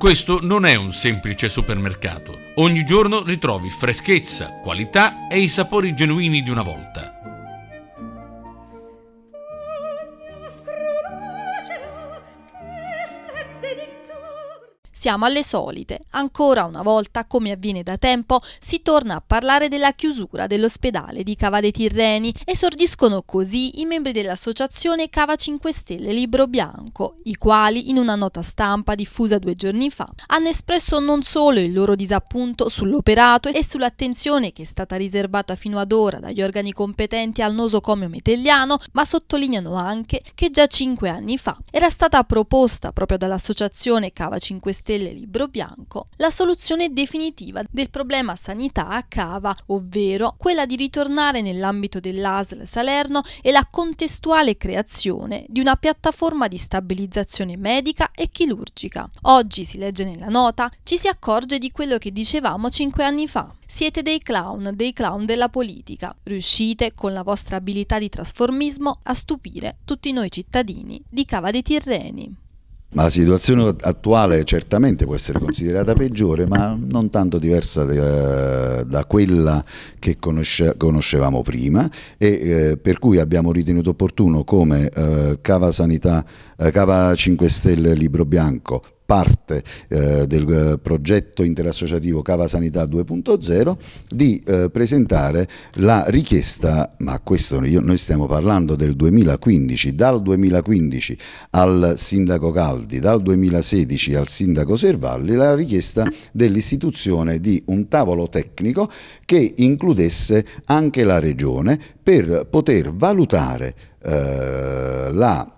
Questo non è un semplice supermercato. Ogni giorno ritrovi freschezza, qualità e i sapori genuini di una volta. Siamo alle solite. Ancora una volta, come avviene da tempo, si torna a parlare della chiusura dell'ospedale di Cava dei Tirreni. Esordiscono così i membri dell'associazione Cava 5 Stelle Libro Bianco, i quali, in una nota stampa diffusa due giorni fa, hanno espresso non solo il loro disappunto sull'operato e sull'attenzione che è stata riservata fino ad ora dagli organi competenti al nosocomio metelliano, ma sottolineano anche che già cinque anni fa era stata proposta proprio dall'associazione Cava 5 Stelle Stelle Libro Bianco la soluzione definitiva del problema sanità a Cava, ovvero quella di ritornare nell'ambito dell'ASL Salerno e la contestuale creazione di una piattaforma di stabilizzazione medica e chirurgica. Oggi, si legge nella nota, ci si accorge di quello che dicevamo cinque anni fa. Siete dei clown, dei clown della politica. Riuscite, con la vostra abilità di trasformismo, a stupire tutti noi cittadini di Cava dei Tirreni. Ma la situazione attuale certamente può essere considerata peggiore, ma non tanto diversa de, eh, da quella che conosce, conoscevamo prima e eh, per cui abbiamo ritenuto opportuno come eh, Cava, Sanità, eh, Cava 5 Stelle Libro Bianco parte eh, del eh, progetto interassociativo Cava Sanità 2.0 di eh, presentare la richiesta, ma questo io, noi stiamo parlando del 2015, dal 2015 al sindaco Caldi, dal 2016 al sindaco Servalli, la richiesta dell'istituzione di un tavolo tecnico che includesse anche la regione per poter valutare eh, la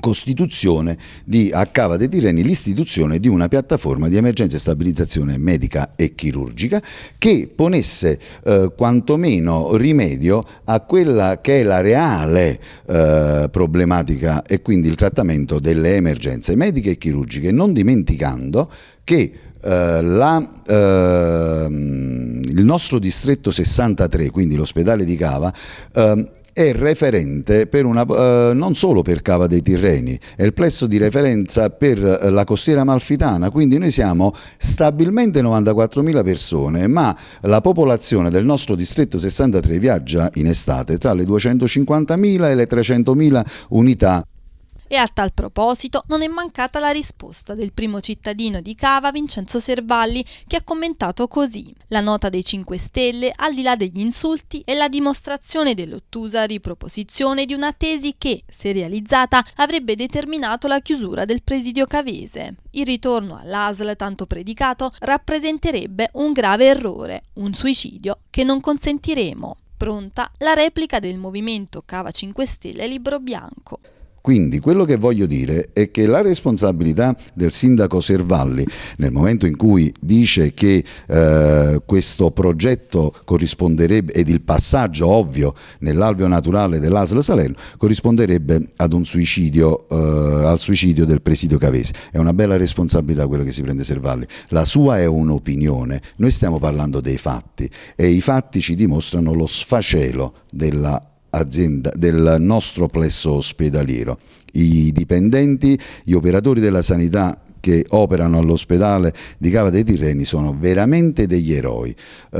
costituzione di a Cava dei Tirreni l'istituzione di una piattaforma di emergenza e stabilizzazione medica e chirurgica che ponesse eh, quantomeno rimedio a quella che è la reale eh, problematica e quindi il trattamento delle emergenze mediche e chirurgiche, non dimenticando che Uh, la, uh, il nostro distretto 63, quindi l'ospedale di Cava, uh, è referente una, eh, non solo per Cava dei Tirreni, è il plesso di referenza per eh, la costiera malfitana, quindi noi siamo stabilmente 94.000 persone, ma la popolazione del nostro distretto 63 viaggia in estate tra le 250.000 e le 300.000 unità e a tal proposito non è mancata la risposta del primo cittadino di Cava, Vincenzo Servalli, che ha commentato così. La nota dei 5 Stelle, al di là degli insulti, è la dimostrazione dell'ottusa riproposizione di una tesi che, se realizzata, avrebbe determinato la chiusura del presidio cavese. Il ritorno all'ASL tanto predicato rappresenterebbe un grave errore, un suicidio che non consentiremo. Pronta la replica del movimento Cava 5 Stelle Libro Bianco. Quindi quello che voglio dire è che la responsabilità del sindaco Servalli nel momento in cui dice che eh, questo progetto corrisponderebbe ed il passaggio ovvio nell'alveo naturale dell'Asla Salerno corrisponderebbe ad un suicidio, eh, al suicidio del presidio Cavese. È una bella responsabilità quella che si prende Servalli. La sua è un'opinione, noi stiamo parlando dei fatti e i fatti ci dimostrano lo sfacelo della azienda, del nostro plesso ospedaliero. I dipendenti, gli operatori della sanità che operano all'ospedale di Cava dei Tirreni sono veramente degli eroi. Eh,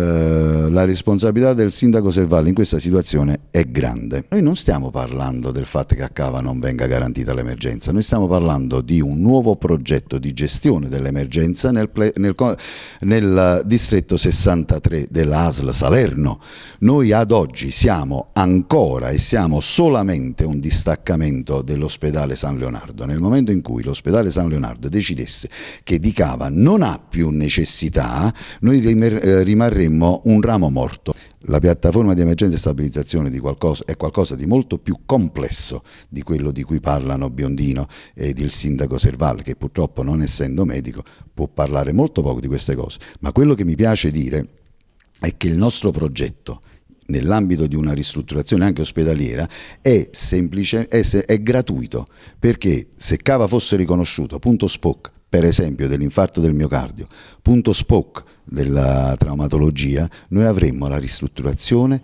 la responsabilità del sindaco Servalli in questa situazione è grande. Noi non stiamo parlando del fatto che a Cava non venga garantita l'emergenza, noi stiamo parlando di un nuovo progetto di gestione dell'emergenza nel, nel, nel distretto 63 della ASL Salerno. Noi ad oggi siamo ancora e siamo solamente un distaccamento dell'ospedale San Leonardo. Nel momento in cui l'ospedale San Leonardo decide decidesse che Di Cava non ha più necessità, noi eh, rimarremmo un ramo morto. La piattaforma di emergenza e stabilizzazione di qualcosa, è qualcosa di molto più complesso di quello di cui parlano Biondino ed il sindaco Serval, che purtroppo non essendo medico può parlare molto poco di queste cose. Ma quello che mi piace dire è che il nostro progetto nell'ambito di una ristrutturazione anche ospedaliera è, semplice, è, è gratuito perché se Cava fosse riconosciuto punto SPOC per esempio dell'infarto del miocardio, punto SPOC della traumatologia, noi avremmo la ristrutturazione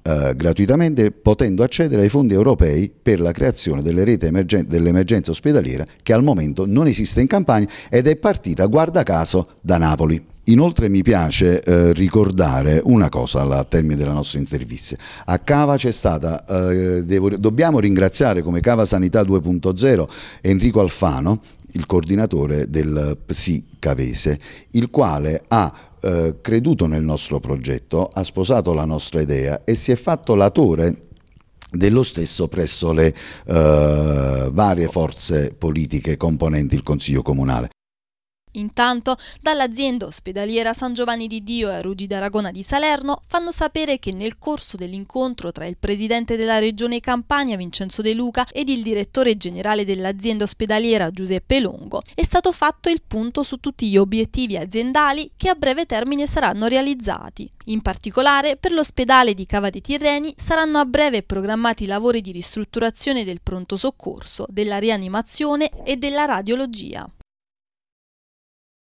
eh, gratuitamente potendo accedere ai fondi europei per la creazione delle reti emergen- dell'emergenza ospedaliera che al momento non esiste in Campania ed è partita guarda caso da Napoli. Inoltre mi piace eh, ricordare una cosa al termine della nostra intervista. A Cava c'è stata, eh, devo, dobbiamo ringraziare come Cava Sanità 2.0 Enrico Alfano, il coordinatore del PSI Cavese, il quale ha eh, creduto nel nostro progetto, ha sposato la nostra idea e si è fatto l'autore dello stesso presso le eh, varie forze politiche componenti il Consiglio Comunale. Intanto, dall'azienda ospedaliera San Giovanni di Dio e Ruggi d'Aragona di Salerno fanno sapere che nel corso dell'incontro tra il presidente della regione Campania Vincenzo De Luca ed il direttore generale dell'azienda ospedaliera Giuseppe Longo è stato fatto il punto su tutti gli obiettivi aziendali che a breve termine saranno realizzati. In particolare, per l'ospedale di Cava dei Tirreni saranno a breve programmati lavori di ristrutturazione del pronto soccorso, della rianimazione e della radiologia.